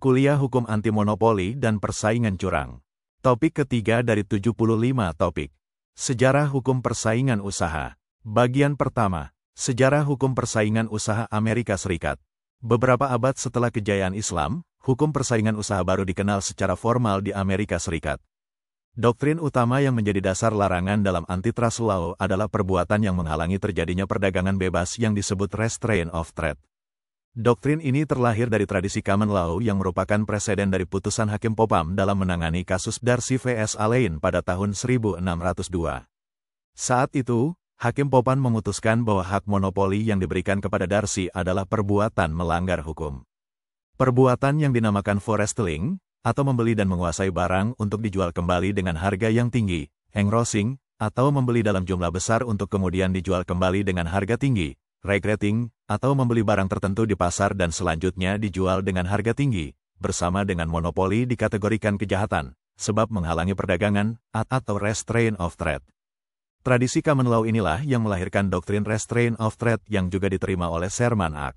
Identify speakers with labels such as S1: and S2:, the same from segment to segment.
S1: Kuliah Hukum Anti Monopoli dan Persaingan Curang. Topik ketiga dari 75 topik. Sejarah Hukum Persaingan Usaha. Bagian pertama, Sejarah Hukum Persaingan Usaha Amerika Serikat. Beberapa abad setelah kejayaan Islam, hukum persaingan usaha baru dikenal secara formal di Amerika Serikat. Doktrin utama yang menjadi dasar larangan dalam antitrust law adalah perbuatan yang menghalangi terjadinya perdagangan bebas yang disebut restraint of trade. Doktrin ini terlahir dari tradisi common law yang merupakan preseden dari putusan Hakim Popam dalam menangani kasus Darcy vs. Alain pada tahun 1602. Saat itu, Hakim Popam memutuskan bahwa hak monopoli yang diberikan kepada Darcy adalah perbuatan melanggar hukum. Perbuatan yang dinamakan Forestling, atau membeli dan menguasai barang untuk dijual kembali dengan harga yang tinggi, engrossing, atau membeli dalam jumlah besar untuk kemudian dijual kembali dengan harga tinggi, regretting, atau membeli barang tertentu di pasar dan selanjutnya dijual dengan harga tinggi, bersama dengan monopoli dikategorikan kejahatan, sebab menghalangi perdagangan, atau restraint of trade. Tradisi common law inilah yang melahirkan doktrin restraint of trade yang juga diterima oleh Sherman Act.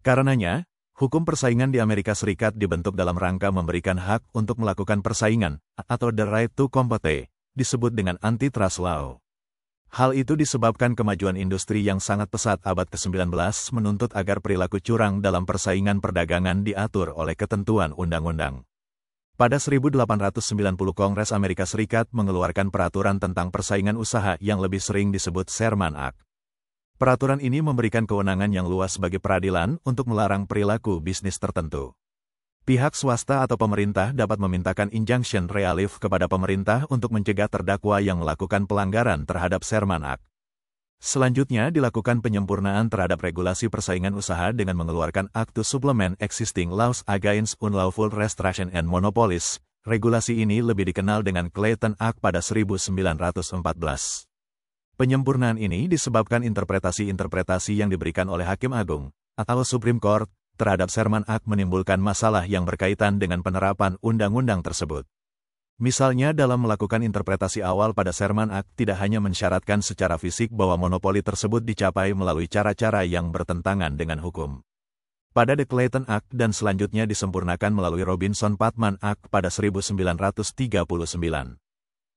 S1: Karenanya, hukum persaingan di Amerika Serikat dibentuk dalam rangka memberikan hak untuk melakukan persaingan, atau the right to compete, disebut dengan antitrust law. Hal itu disebabkan kemajuan industri yang sangat pesat abad ke-19 menuntut agar perilaku curang dalam persaingan perdagangan diatur oleh ketentuan undang-undang. Pada 1890 Kongres Amerika Serikat mengeluarkan peraturan tentang persaingan usaha yang lebih sering disebut Sherman Act. Peraturan ini memberikan kewenangan yang luas bagi peradilan untuk melarang perilaku bisnis tertentu pihak swasta atau pemerintah dapat memintakan injunction relief kepada pemerintah untuk mencegah terdakwa yang melakukan pelanggaran terhadap Sherman Act. Selanjutnya dilakukan penyempurnaan terhadap regulasi persaingan usaha dengan mengeluarkan Act to Supplement Existing Laws Against Unlawful Restriction and Monopolies. Regulasi ini lebih dikenal dengan Clayton Act pada 1914. Penyempurnaan ini disebabkan interpretasi-interpretasi yang diberikan oleh Hakim Agung, atau Supreme Court, terhadap Sherman Act menimbulkan masalah yang berkaitan dengan penerapan undang-undang tersebut. Misalnya dalam melakukan interpretasi awal pada Sherman Act tidak hanya mensyaratkan secara fisik bahwa monopoli tersebut dicapai melalui cara-cara yang bertentangan dengan hukum. Pada The Clayton Act dan selanjutnya disempurnakan melalui Robinson-Patman Act pada 1939.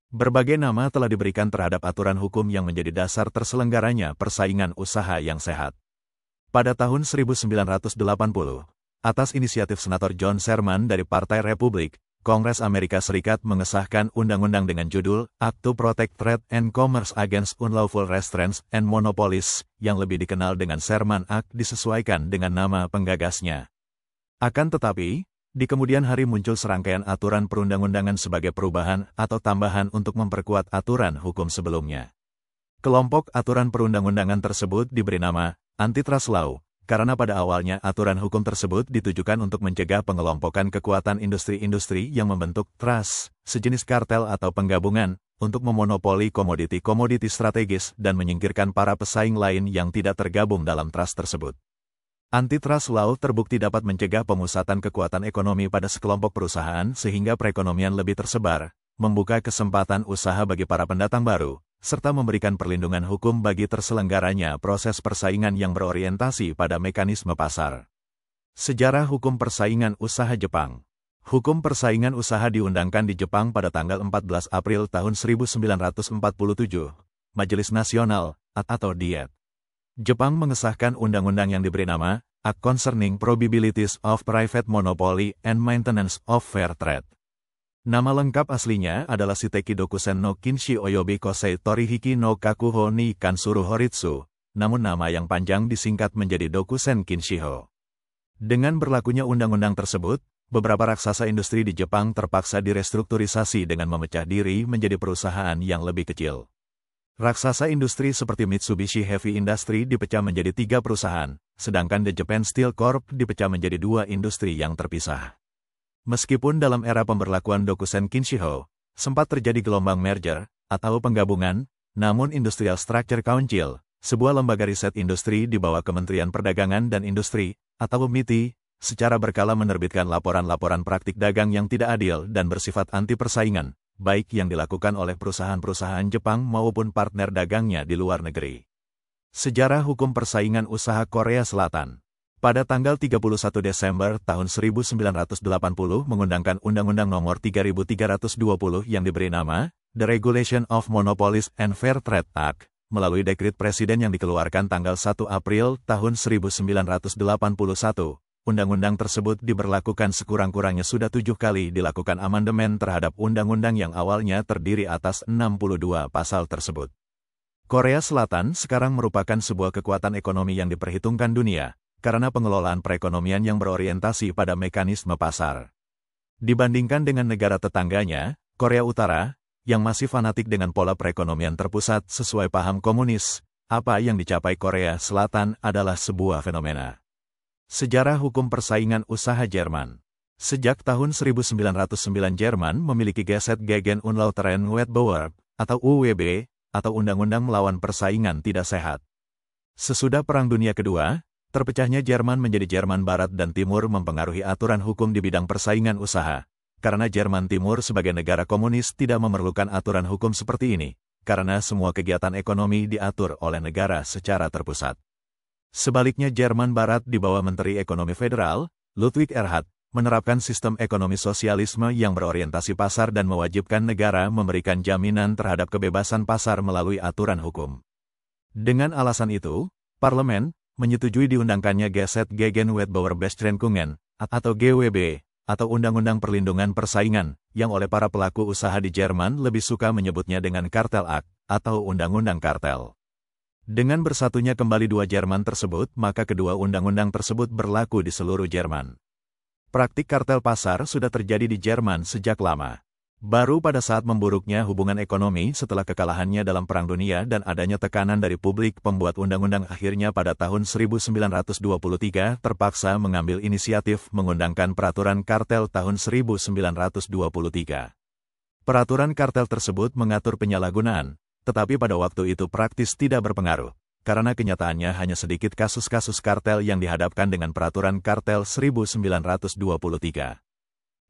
S1: Berbagai nama telah diberikan terhadap aturan hukum yang menjadi dasar terselenggaranya persaingan usaha yang sehat. Pada tahun 1980, atas inisiatif Senator John Sherman dari Partai Republik, Kongres Amerika Serikat mengesahkan undang-undang dengan judul Act to Protect Trade and Commerce Against Unlawful Restraints and Monopolies yang lebih dikenal dengan Sherman Act disesuaikan dengan nama penggagasnya. Akan tetapi, di kemudian hari muncul serangkaian aturan perundang-undangan sebagai perubahan atau tambahan untuk memperkuat aturan hukum sebelumnya. Kelompok aturan perundang-undangan tersebut diberi nama Antitrust Law, karena pada awalnya aturan hukum tersebut ditujukan untuk mencegah pengelompokan kekuatan industri-industri yang membentuk trust, sejenis kartel atau penggabungan, untuk memonopoli komoditi-komoditi strategis dan menyingkirkan para pesaing lain yang tidak tergabung dalam trust tersebut. Antitrust law terbukti dapat mencegah pemusatan kekuatan ekonomi pada sekelompok perusahaan sehingga perekonomian lebih tersebar, membuka kesempatan usaha bagi para pendatang baru, serta memberikan perlindungan hukum bagi terselenggaranya proses persaingan yang berorientasi pada mekanisme pasar. Sejarah Hukum Persaingan Usaha Jepang Hukum persaingan usaha diundangkan di Jepang pada tanggal 14 April tahun 1947, Majelis Nasional, atau Diet. Jepang mengesahkan undang-undang yang diberi nama Act Concerning Probabilities of Private Monopoly and Maintenance of Fair Trade. Nama lengkap aslinya adalah Siteki Dokusen no Kinshi Oyobi Kosei Torihiki no Kakuho ni Kansuru Horitsu, namun nama yang panjang disingkat menjadi Dokusen Kinshiho. Dengan berlakunya undang-undang tersebut, beberapa raksasa industri di Jepang terpaksa direstrukturisasi dengan memecah diri menjadi perusahaan yang lebih kecil. Raksasa industri seperti Mitsubishi Heavy Industry dipecah menjadi tiga perusahaan, sedangkan The Japan Steel Corp dipecah menjadi dua industri yang terpisah. Meskipun dalam era pemberlakuan dokusen Kinshiho, sempat terjadi gelombang merger, atau penggabungan, namun Industrial Structure Council, sebuah lembaga riset industri di bawah Kementerian Perdagangan dan Industri, atau MITI, secara berkala menerbitkan laporan-laporan praktik dagang yang tidak adil dan bersifat anti persaingan, baik yang dilakukan oleh perusahaan-perusahaan Jepang maupun partner dagangnya di luar negeri. Sejarah Hukum Persaingan Usaha Korea Selatan pada tanggal 31 Desember tahun 1980 mengundangkan Undang-Undang Nomor 3320 yang diberi nama The Regulation of Monopolies and Fair Trade Act melalui dekrit presiden yang dikeluarkan tanggal 1 April tahun 1981. Undang-undang tersebut diberlakukan sekurang-kurangnya sudah tujuh kali dilakukan amandemen terhadap undang-undang yang awalnya terdiri atas 62 pasal tersebut. Korea Selatan sekarang merupakan sebuah kekuatan ekonomi yang diperhitungkan dunia, karena pengelolaan perekonomian yang berorientasi pada mekanisme pasar. Dibandingkan dengan negara tetangganya, Korea Utara, yang masih fanatik dengan pola perekonomian terpusat sesuai paham komunis, apa yang dicapai Korea Selatan adalah sebuah fenomena. Sejarah Hukum Persaingan Usaha Jerman Sejak tahun 1909 Jerman memiliki Geset Gegen Unlauteren Wettbewerb, atau UWB, atau Undang-Undang Melawan Persaingan Tidak Sehat. Sesudah Perang Dunia Kedua, Terpecahnya Jerman menjadi Jerman Barat dan Timur mempengaruhi aturan hukum di bidang persaingan usaha. Karena Jerman Timur sebagai negara komunis tidak memerlukan aturan hukum seperti ini, karena semua kegiatan ekonomi diatur oleh negara secara terpusat. Sebaliknya Jerman Barat di bawah Menteri Ekonomi Federal, Ludwig Erhard, menerapkan sistem ekonomi sosialisme yang berorientasi pasar dan mewajibkan negara memberikan jaminan terhadap kebebasan pasar melalui aturan hukum. Dengan alasan itu, Parlemen, menyetujui diundangkannya Geset Wetbauer Bestrenkungen, atau GWB, atau Undang-Undang Perlindungan Persaingan, yang oleh para pelaku usaha di Jerman lebih suka menyebutnya dengan Kartel Act, atau Undang-Undang Kartel. Dengan bersatunya kembali dua Jerman tersebut, maka kedua undang-undang tersebut berlaku di seluruh Jerman. Praktik kartel pasar sudah terjadi di Jerman sejak lama. Baru pada saat memburuknya hubungan ekonomi setelah kekalahannya dalam Perang Dunia dan adanya tekanan dari publik, pembuat undang-undang akhirnya pada tahun 1923 terpaksa mengambil inisiatif mengundangkan peraturan kartel tahun 1923. Peraturan kartel tersebut mengatur penyalahgunaan, tetapi pada waktu itu praktis tidak berpengaruh, karena kenyataannya hanya sedikit kasus-kasus kartel yang dihadapkan dengan peraturan kartel 1923.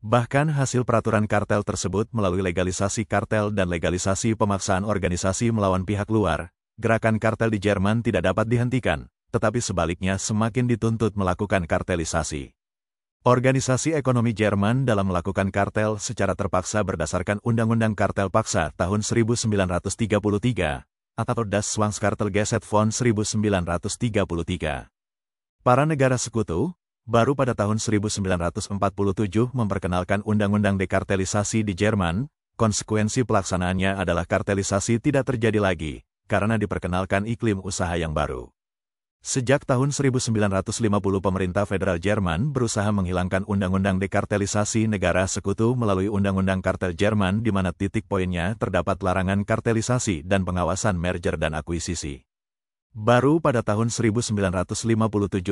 S1: Bahkan hasil peraturan kartel tersebut melalui legalisasi kartel dan legalisasi pemaksaan organisasi melawan pihak luar, gerakan kartel di Jerman tidak dapat dihentikan, tetapi sebaliknya semakin dituntut melakukan kartelisasi. Organisasi ekonomi Jerman dalam melakukan kartel secara terpaksa berdasarkan Undang-Undang Kartel Paksa tahun 1933 atau Das Zwangskartelgesetz von 1933. Para negara sekutu, baru pada tahun 1947 memperkenalkan Undang-Undang Dekartelisasi di Jerman, konsekuensi pelaksanaannya adalah kartelisasi tidak terjadi lagi, karena diperkenalkan iklim usaha yang baru. Sejak tahun 1950 pemerintah federal Jerman berusaha menghilangkan Undang-Undang Dekartelisasi Negara Sekutu melalui Undang-Undang Kartel Jerman di mana titik poinnya terdapat larangan kartelisasi dan pengawasan merger dan akuisisi. Baru pada tahun 1957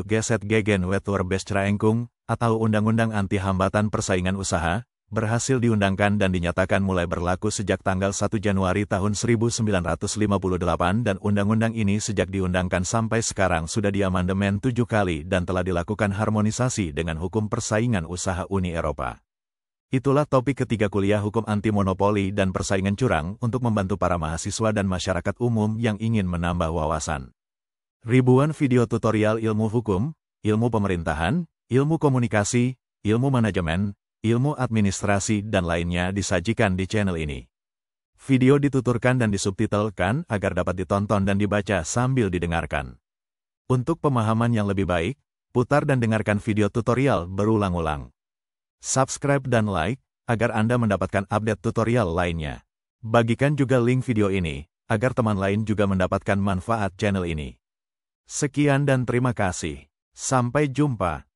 S1: Geset Gegen Gegenwetwerbes Bestraengkung, atau Undang-Undang Anti Hambatan Persaingan Usaha, berhasil diundangkan dan dinyatakan mulai berlaku sejak tanggal 1 Januari tahun 1958 dan undang-undang ini sejak diundangkan sampai sekarang sudah diamandemen tujuh kali dan telah dilakukan harmonisasi dengan hukum persaingan usaha Uni Eropa. Itulah topik ketiga kuliah hukum anti monopoli dan persaingan curang untuk membantu para mahasiswa dan masyarakat umum yang ingin menambah wawasan. Ribuan video tutorial ilmu hukum, ilmu pemerintahan, ilmu komunikasi, ilmu manajemen, ilmu administrasi dan lainnya disajikan di channel ini. Video dituturkan dan disubtitelkan agar dapat ditonton dan dibaca sambil didengarkan. Untuk pemahaman yang lebih baik, putar dan dengarkan video tutorial berulang-ulang. Subscribe dan like agar Anda mendapatkan update tutorial lainnya. Bagikan juga link video ini agar teman lain juga mendapatkan manfaat channel ini. Sekian dan terima kasih. Sampai jumpa.